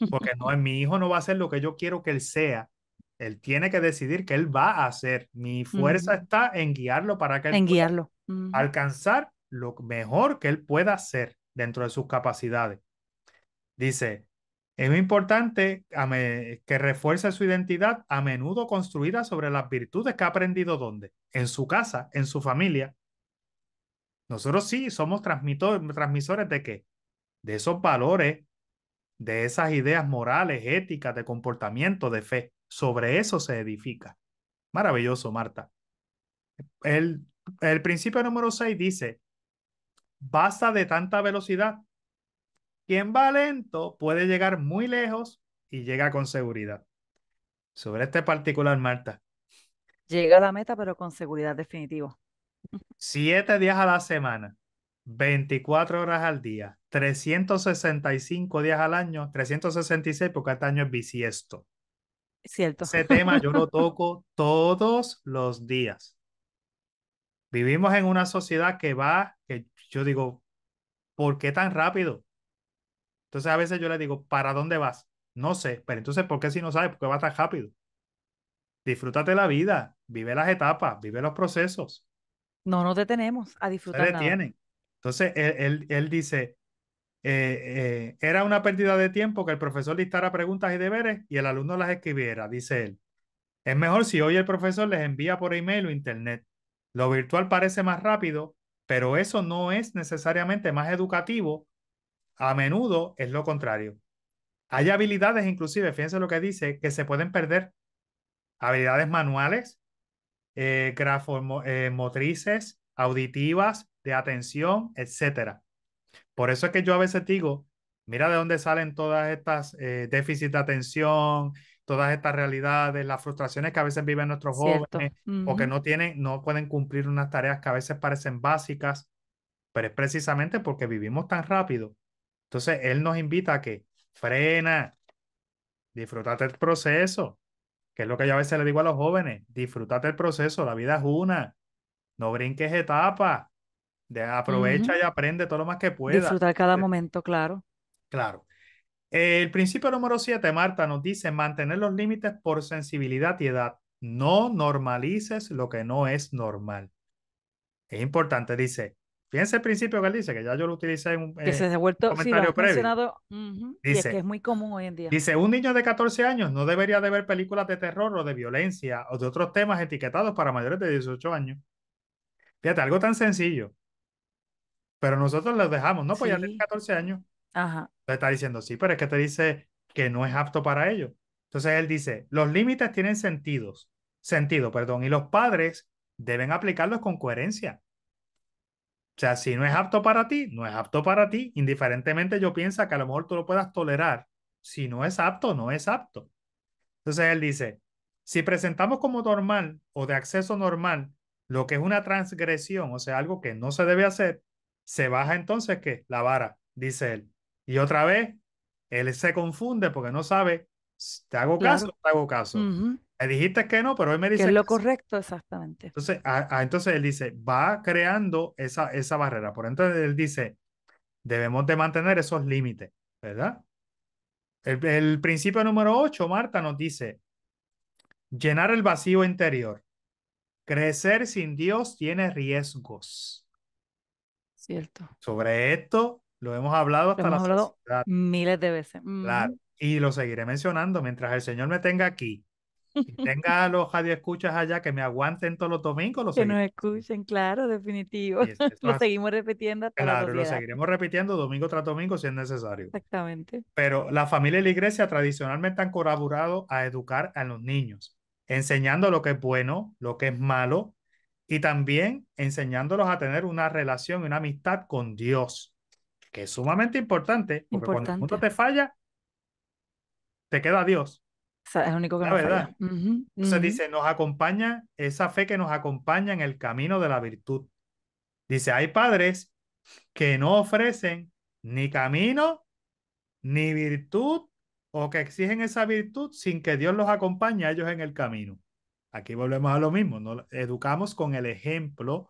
porque no, mi hijo no va a ser lo que yo quiero que él sea. Él tiene que decidir qué él va a hacer. Mi fuerza está en guiarlo para que alcanzar lo mejor que él pueda hacer dentro de sus capacidades. Dice, es muy importante que refuerce su identidad a menudo construida sobre las virtudes que ha aprendido donde, en su casa, en su familia. Nosotros sí somos transmisores de qué? De esos valores de esas ideas morales, éticas, de comportamiento, de fe. Sobre eso se edifica. Maravilloso, Marta. El, el principio número 6 dice, basta de tanta velocidad. Quien va lento puede llegar muy lejos y llega con seguridad. Sobre este particular, Marta. Llega a la meta, pero con seguridad definitiva. Siete días a la semana. 24 horas al día, 365 días al año, 366 porque este año es bisiesto. Cierto. Ese tema yo lo toco todos los días. Vivimos en una sociedad que va, que yo digo, ¿por qué tan rápido? Entonces a veces yo le digo, ¿para dónde vas? No sé, pero entonces ¿por qué si no sabes? ¿Por qué va tan rápido? Disfrútate la vida, vive las etapas, vive los procesos. No nos detenemos a disfrutar. Se detienen. Entonces, él, él, dice, eh, eh, era una pérdida de tiempo que el profesor listara preguntas y deberes y el alumno las escribiera, dice él. Es mejor si hoy el profesor les envía por email o internet. Lo virtual parece más rápido, pero eso no es necesariamente más educativo. A menudo es lo contrario. Hay habilidades, inclusive, fíjense lo que dice, que se pueden perder. Habilidades manuales, eh, eh motrices, auditivas, de atención, etcétera. Por eso es que yo a veces digo, mira de dónde salen todas estas eh, déficits de atención, todas estas realidades, las frustraciones que a veces viven nuestros jóvenes o que no tienen, no pueden cumplir unas tareas que a veces parecen básicas, pero es precisamente porque vivimos tan rápido. Entonces, él nos invita a que frena, disfrutate el proceso, que es lo que yo a veces le digo a los jóvenes, disfrutate el proceso, la vida es una, no brinques etapa aprovecha y aprende todo lo más que puedas. Disfrutar cada eh, momento, claro. Claro. El principio número 7, Marta, nos dice mantener los límites por sensibilidad y edad. No normalices lo que no es normal. Es importante, dice. Fíjense el principio que él dice, que ya yo lo utilicé en un, eh, comentario previo. dice, es que es muy común hoy en día. Dice, un niño de 14 años no debería de ver películas de terror o de violencia o de otros temas etiquetados para mayores de 18 años. Fíjate, algo tan sencillo. Pero nosotros los dejamos, no, pues ya le tiene 14 años. Ajá. Le está diciendo, sí, pero es que te dice que no es apto para ello. Entonces él dice, los límites tienen sentidos, sentido, perdón, y los padres deben aplicarlos con coherencia. O sea, si no es apto para ti, no es apto para ti. Indiferentemente yo pienso que a lo mejor tú lo puedas tolerar. Si no es apto, no es apto. Entonces él dice, si presentamos como normal o de acceso normal lo que es una transgresión, o sea, algo que no se debe hacer, se baja entonces que la vara, dice él. Y otra vez, él se confunde porque no sabe, ¿te hago caso o te hago caso? Me dijiste que no, pero él me dice... Que es lo correcto, exactamente. Entonces, ah, ah, entonces él dice, va creando esa, esa barrera. Por entonces él dice, debemos de mantener esos límites, ¿verdad? El, el principio número 8, Marta, nos dice, llenar el vacío interior. Crecer sin Dios tiene riesgos. Cierto. Sobre esto lo hemos hablado hasta hemos miles de veces. Claro. Y lo seguiré mencionando mientras el Señor me tenga aquí. Y tenga a los radioescuchas allá que me aguanten todos los domingos. que nos escuchen, claro, definitivo. lo seguimos repitiendo. claro, lo seguiremos repitiendo domingo tras domingo si es necesario. Exactamente. Pero la familia y la iglesia tradicionalmente han colaborado a educar a los niños enseñando lo que es bueno, lo que es malo, y también enseñándolos a tener una relación y una amistad con Dios, que es sumamente importante, porque cuando el te falla, te queda Dios. es lo único que verdad. Entonces dice, nos acompaña esa fe que nos acompaña en el camino de la virtud. Dice, hay padres que no ofrecen ni camino, ni virtud, o que exigen esa virtud sin que Dios los acompañe a ellos en el camino. Aquí volvemos a lo mismo, ¿no? educamos con el ejemplo,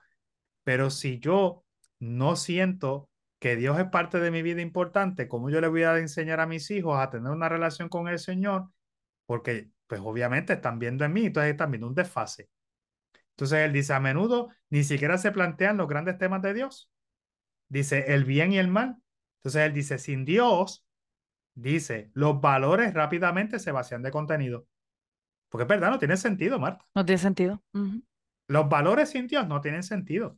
pero si yo no siento que Dios es parte de mi vida importante, ¿cómo yo le voy a enseñar a mis hijos a tener una relación con el Señor? Porque pues obviamente están viendo en mí, entonces están viendo un desfase. Entonces él dice, a menudo ni siquiera se plantean los grandes temas de Dios. Dice, el bien y el mal. Entonces él dice, sin Dios, Dice, los valores rápidamente se vacían de contenido. Porque es verdad, no tiene sentido, Marta. No tiene sentido. Los valores sin Dios no tienen sentido.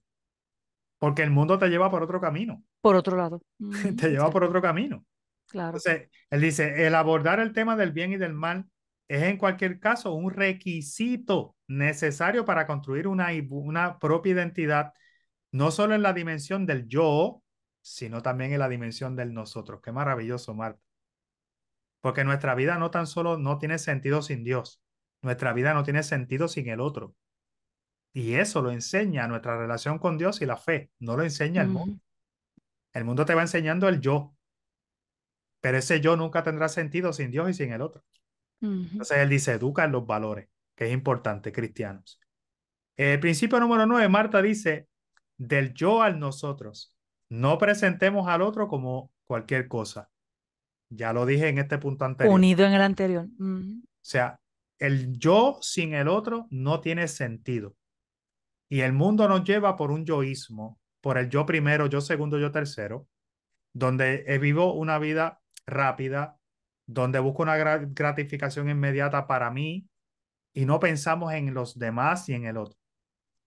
Porque el mundo te lleva por otro camino. Por otro lado. Mm, te lleva por otro camino. Claro. Entonces, él dice, el abordar el tema del bien y del mal es en cualquier caso un requisito necesario para construir una, una propia identidad, no solo en la dimensión del yo, sino también en la dimensión del nosotros. Qué maravilloso, Marta. Porque nuestra vida no tan solo no tiene sentido sin Dios, nuestra vida no tiene sentido sin el otro. Y eso lo enseña nuestra relación con Dios y la fe, no lo enseña el mundo. El mundo te va enseñando el yo, pero ese yo nunca tendrá sentido sin Dios y sin el otro. Entonces él dice, educa en los valores, que es importante, cristianos. Eh, el principio número nueve, Marta dice, del yo al nosotros. No presentemos al otro como cualquier cosa. Ya lo dije en este punto anterior. Unido en el anterior. Mm. O sea, el yo sin el otro no tiene sentido. Y el mundo nos lleva por un yoísmo, por el yo primero, yo segundo, yo tercero, donde vivo una vida rápida, donde busco una gratificación inmediata para mí y no pensamos en los demás y en el otro.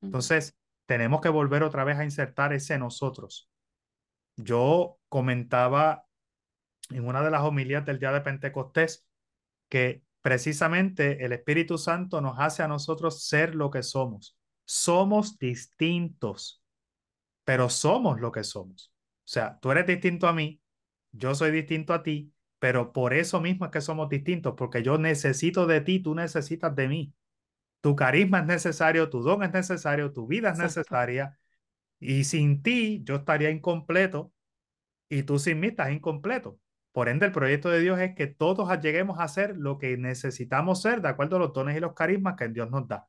Entonces, tenemos que volver otra vez a insertar ese nosotros. Yo comentaba en una de las homilías del día de Pentecostés que precisamente el Espíritu Santo nos hace a nosotros ser lo que somos. Somos distintos, pero somos lo que somos. O sea, tú eres distinto a mí, yo soy distinto a ti, pero por eso mismo es que somos distintos, porque yo necesito de ti, tú necesitas de mí. Tu carisma es necesario, tu don es necesario, tu vida es necesaria, y sin ti yo estaría incompleto y tú sin mí estás incompleto. Por ende, el proyecto de Dios es que todos lleguemos a ser lo que necesitamos ser de acuerdo a los dones y los carismas que Dios nos da.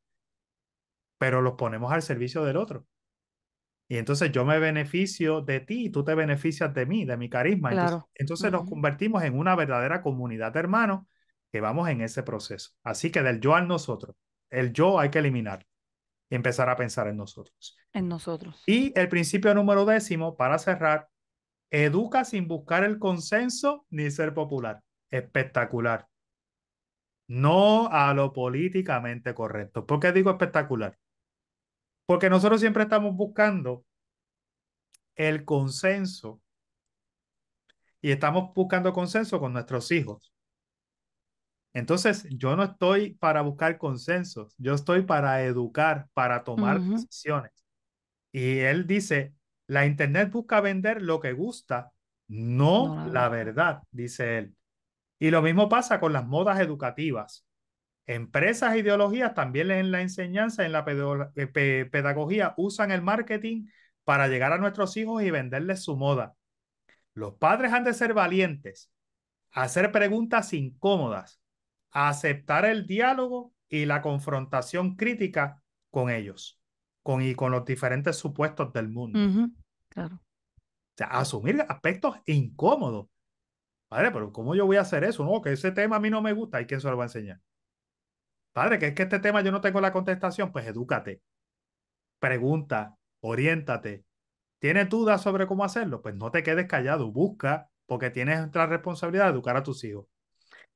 Pero los ponemos al servicio del otro. Y entonces yo me beneficio de ti y tú te beneficias de mí, de mi carisma. Entonces, nos convertimos en una verdadera comunidad de hermanos que vamos en ese proceso. Así que del yo al nosotros, el yo hay que eliminar y empezar a pensar en nosotros. En nosotros. Y el principio número décimo, para cerrar, Educa sin buscar el consenso ni ser popular. Espectacular. No a lo políticamente correcto. ¿Por qué digo espectacular? Porque nosotros siempre estamos buscando el consenso y estamos buscando consenso con nuestros hijos. Entonces, yo no estoy para buscar consensos, yo estoy para educar, para tomar decisiones. Y él dice, la Internet busca vender lo que gusta, no, la, verdad. dice él. Y lo mismo pasa con las modas educativas. Empresas e ideologías también en la enseñanza, en la pedagogía, usan el marketing para llegar a nuestros hijos y venderles su moda. Los padres han de ser valientes, hacer preguntas incómodas, aceptar el diálogo y la confrontación crítica con ellos con, y con los diferentes supuestos del mundo. Claro. O sea, asumir aspectos incómodos. Padre, pero ¿cómo yo voy a hacer eso? No, que ese tema a mí no me gusta. ¿Y quién se lo va a enseñar? Padre, que es que este tema yo no tengo la contestación. Pues edúcate. Pregunta, oriéntate. tiene dudas sobre cómo hacerlo? Pues no te quedes callado, busca, porque tienes la responsabilidad de educar a tus hijos.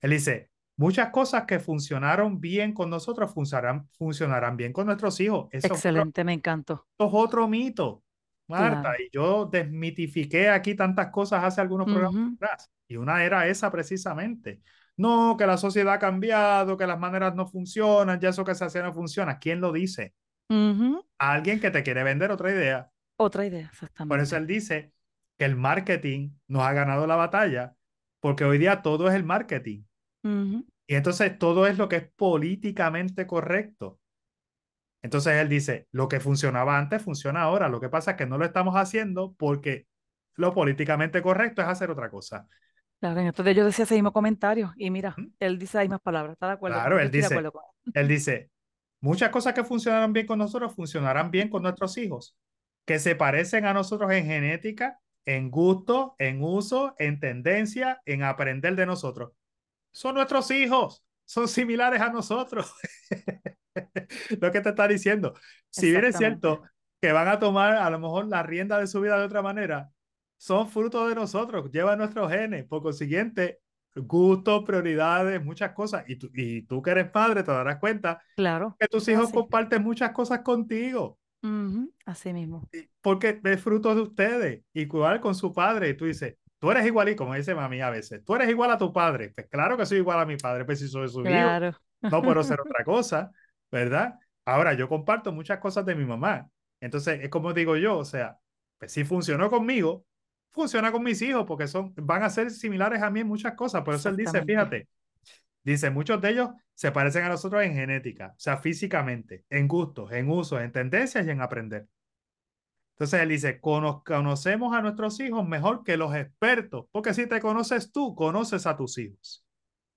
Él dice, muchas cosas que funcionaron bien con nosotros funcionarán, funcionarán bien con nuestros hijos. Excelente, me encantó. Esto es otro mito, Marta, y yo desmitifiqué aquí tantas cosas hace algunos programas y una era esa precisamente. No, que la sociedad ha cambiado, que las maneras no funcionan, ya eso que se hacía no funciona. ¿Quién lo dice? alguien que te quiere vender otra idea. Otra idea, exactamente. Por eso él dice que el marketing nos ha ganado la batalla, porque hoy día todo es el marketing. Y entonces todo es lo que es políticamente correcto. Entonces él dice, lo que funcionaba antes funciona ahora, lo que pasa es que no lo estamos haciendo porque lo políticamente correcto es hacer otra cosa. Claro, entonces yo decía ese mismo comentario y mira, él dice las más palabras, ¿está de acuerdo? Claro, él dice, él dice, muchas cosas que funcionaron bien con nosotros funcionarán bien con nuestros hijos, que se parecen a nosotros en genética, en gusto, en uso, en tendencia, en aprender de nosotros son nuestros hijos, son similares a nosotros. lo que te está diciendo. Si bien es cierto que van a tomar a lo mejor la rienda de su vida de otra manera, son fruto de nosotros, llevan nuestros genes. Por consiguiente, gustos, prioridades, muchas cosas. Y tú, y tú que eres padre te darás cuenta claro, que tus hijos comparten muchas cosas contigo. así mismo. Porque es fruto de ustedes, Y cuidar con su padre. Y tú dices, tú eres igual como dice mami a veces, tú eres igual a tu padre. Pues claro que soy igual a mi padre, pues si soy su claro. no puedo ser otra cosa, ¿verdad? Ahora, yo comparto muchas cosas de mi mamá. Entonces, es como digo yo, o sea, pues si funcionó conmigo, funciona con mis hijos porque son, van a ser similares a mí en muchas cosas. Por eso él dice, fíjate, dice, muchos de ellos se parecen a nosotros en genética, o sea, físicamente, en gustos, en usos, en tendencias y en aprender. Entonces él dice, conocemos a nuestros hijos mejor que los expertos, porque si te conoces tú, conoces a tus hijos.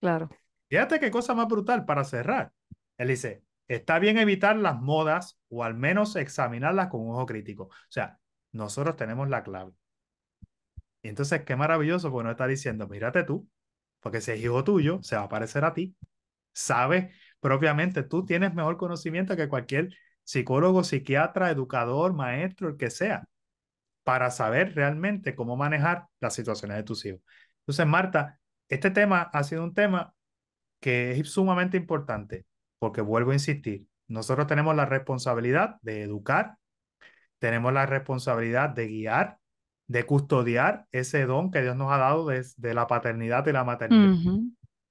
Claro. Fíjate qué cosa más brutal para cerrar. Él dice, está bien evitar las modas o al menos examinarlas con un ojo crítico. O sea, nosotros tenemos la clave. Y entonces, qué maravilloso, porque no está diciendo, mírate tú, porque si es hijo tuyo, se va a parecer a ti. Sabes, propiamente, tú tienes mejor conocimiento que cualquier psicólogo, psiquiatra, educador, maestro, el que sea, para saber realmente cómo manejar las situaciones de tus hijos. Entonces, Marta, este tema ha sido un tema que es sumamente importante, porque vuelvo a insistir, nosotros tenemos la responsabilidad de educar, tenemos la responsabilidad de guiar, de custodiar ese don que Dios nos ha dado de, la paternidad y la maternidad.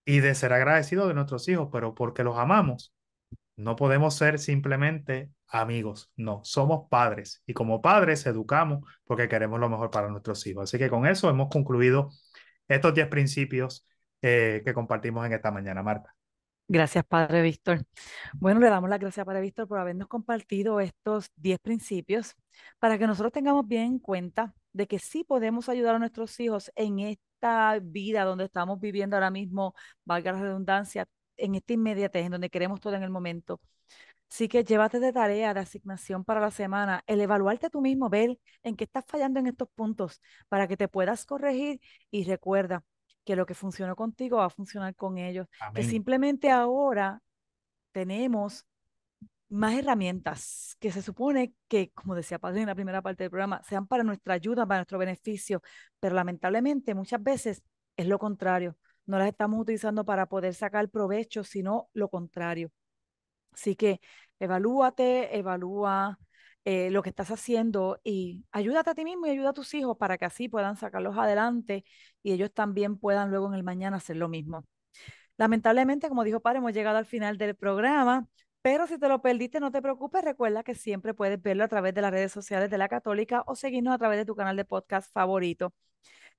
Y de ser agradecidos de nuestros hijos, pero porque los amamos, no podemos ser simplemente amigos, no, somos padres y como padres educamos porque queremos lo mejor para nuestros hijos. Así que con eso hemos concluido estos 10 principios eh, que compartimos en esta mañana, Marta. Gracias, Padre Víctor. Bueno, le damos las gracias, Padre Víctor, por habernos compartido estos 10 principios para que nosotros tengamos bien en cuenta de que sí podemos ayudar a nuestros hijos en esta vida donde estamos viviendo ahora mismo, valga la redundancia, en esta inmediatez, en donde queremos todo en el momento. Así que llévate de tarea, de asignación para la semana, el evaluarte tú mismo, ver en qué estás fallando en estos puntos para que te puedas corregir y recuerda que lo que funcionó contigo va a funcionar con ellos. Que simplemente ahora tenemos más herramientas que se supone que, como decía Padre en la primera parte del programa, sean para nuestra ayuda, para nuestro beneficio, pero lamentablemente muchas veces es lo contrario no las estamos utilizando para poder sacar provecho, sino lo contrario. Así que evalúate, evalúa eh, lo que estás haciendo y ayúdate a ti mismo y ayuda a tus hijos para que así puedan sacarlos adelante y ellos también puedan luego en el mañana hacer lo mismo. Lamentablemente, como dijo Padre, hemos llegado al final del programa. Pero si te lo perdiste, no te preocupes. Recuerda que siempre puedes verlo a través de las redes sociales de la Católica o seguirnos a través de tu canal de podcast favorito.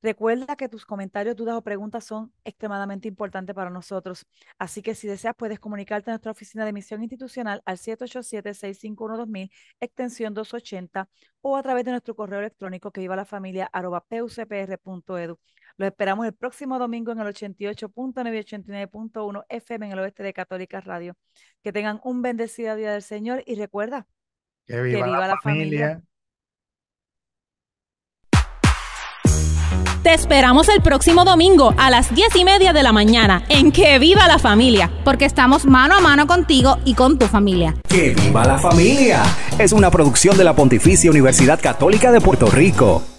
Recuerda que tus comentarios, dudas o preguntas son extremadamente importantes para nosotros. Así que si deseas, puedes comunicarte a nuestra oficina de misión institucional al 787-651-2000, extensión 280, o a través de nuestro correo electrónico que viva la familia pucpr.edu. Los esperamos el próximo domingo en el 88.989.1 FM en el oeste de Católica Radio. Que tengan un bendecido día del Señor y recuerda que viva, la, familia. Te esperamos el próximo domingo a las 10 y media de la mañana en Que Viva la Familia. Porque estamos mano a mano contigo y con tu familia. Que Viva la Familia. Es una producción de la Pontificia Universidad Católica de Puerto Rico.